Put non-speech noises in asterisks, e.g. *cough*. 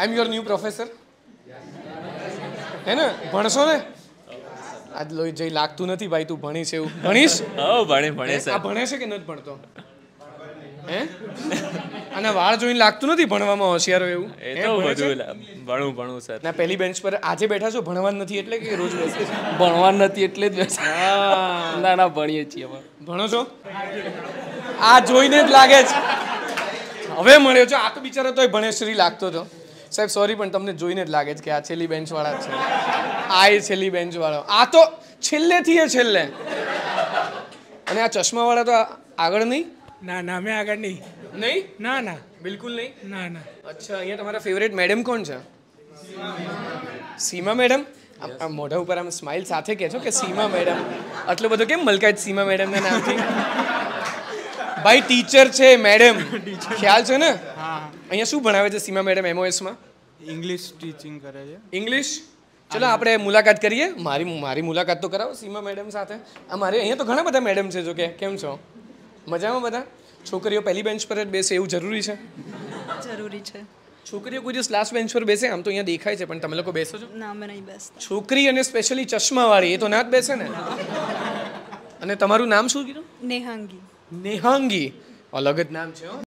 I am your new professor હે ને ભણશો ને આજ લોહી જઈ લાગતું નથી ભાઈ તું ભણી છે એવું ભણીશ હા ભણે ભણે છે આ ભણે છે કે નથી ભણતો હે અને વાળ જોઈને લાગતું નથી ભણવામાં હોશિયાર હોય એવું એ તો બધું ભણું ભણું સર ના પહેલી બેન્ચ પર આજે બેઠા છો ભણવાન નથી એટલે કે રોજ બેસે ભણવાન નથી એટલે જ બેસે ના ના ભણીએ છીએ અમે ભણો છો આ જોઈને જ લાગે છે હવે મળ્યો છો આ તો બિચારો તોય ભણેશ્રી લાગતો હતો સાહેબ સોરી પણ તમને જોઈને જ લાગે છે કે આ છેલ્લી બેન્ચવાળા છે આ એ છેલ્લી બેન્ચવાળો આ તો છેલ્લેથી એ છેલ્લે અને આ ચશ્માવાળા તો આગળ નહીં ના ના મેં આગળ નહીં નહીં ના ના બિલકુલ નહીં ના ના અચ્છા અહીંયા તમારા ફેવરેટ મેડમ કોણ છે સીમા મેડમ મોઢા ઉપર આમ સ્માઇલ સાથે કહે છો કે સીમા મેડમ આટલો બધો કેમ મલકાય સીમા મેડમને નામથી ભાઈ ટીચર છે મેડમ *laughs* ખ્યાલ છે ને અહીંયા શું ભણાવે છે સીમા મેડમ એમઓએસમાં ઇંગ્લિશ ટીચિંગ કરે છે ઇંગ્લિશ ચલો આપણે મુલાકાત કરીએ મારી મારી મુલાકાત તો કરાવો સીમા મેડમ સાથે આ મારે અહીંયા તો ઘણા બધા મેડમ છે જો કે કેમ છો મજામાં બધા છોકરીઓ પહેલી બેન્ચ પર જ બેસે એવું જરૂરી છે જરૂરી છે છોકરીઓ કોઈ દિવસ લાસ્ટ બેન્ચ પર બેસે આમ તો અહીંયા દેખાય છે પણ તમે લોકો બેસો છો ના અમે નહીં બેસતા છોકરી અને સ્પેશિયલી ચશ્માવાળી એ તો ના જ બેસે ને *laughs* અને તમારું નામ શું કીધું નેહાંગી નેહંગી અલગ જ નામ છે હો